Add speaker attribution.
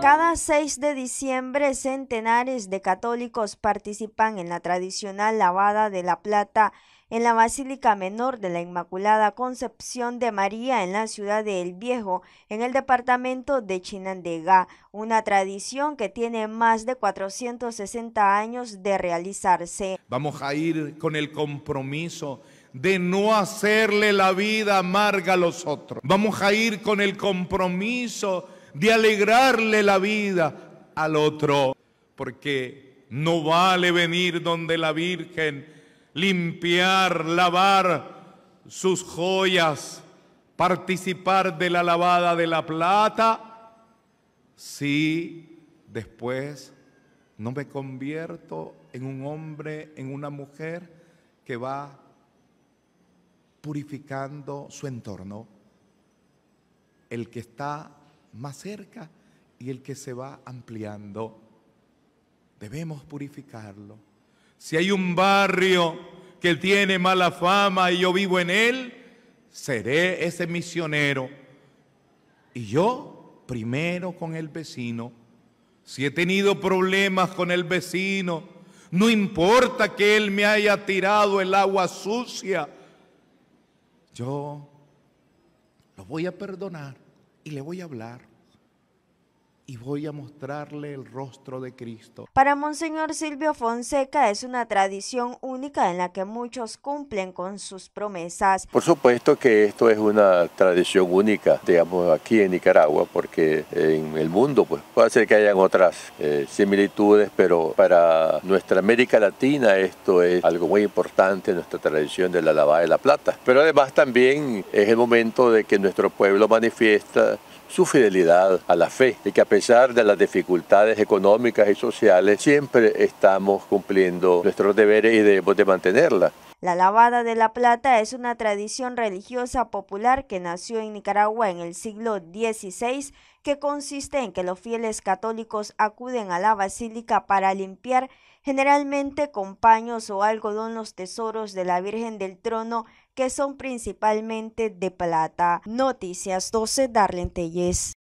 Speaker 1: Cada 6 de diciembre centenares de católicos participan en la tradicional lavada de la plata en la Basílica Menor de la Inmaculada Concepción de María en la ciudad de El Viejo, en el departamento de Chinandega, una tradición que tiene más de 460 años de realizarse.
Speaker 2: Vamos a ir con el compromiso de no hacerle la vida amarga a los otros. Vamos a ir con el compromiso de alegrarle la vida al otro, porque no vale venir donde la Virgen, limpiar, lavar sus joyas, participar de la lavada de la plata, si después no me convierto en un hombre, en una mujer que va purificando su entorno. El que está más cerca y el que se va ampliando. Debemos purificarlo. Si hay un barrio que tiene mala fama y yo vivo en él, seré ese misionero. Y yo primero con el vecino. Si he tenido problemas con el vecino, no importa que él me haya tirado el agua sucia, yo lo voy a perdonar y le voy a hablar y voy a mostrarle el rostro de Cristo.
Speaker 1: Para Monseñor Silvio Fonseca es una tradición única en la que muchos cumplen con sus promesas.
Speaker 3: Por supuesto que esto es una tradición única, digamos, aquí en Nicaragua, porque en el mundo pues, puede ser que hayan otras eh, similitudes, pero para nuestra América Latina esto es algo muy importante, nuestra tradición de la lavada de la plata. Pero además también es el momento de que nuestro pueblo manifiesta su fidelidad a la fe y que a pesar de las dificultades económicas y sociales siempre estamos cumpliendo nuestros deberes y debemos de mantenerla.
Speaker 1: La lavada de la plata es una tradición religiosa popular que nació en Nicaragua en el siglo XVI, que consiste en que los fieles católicos acuden a la basílica para limpiar generalmente con paños o algodón los tesoros de la Virgen del Trono, que son principalmente de plata. Noticias 12 Darlene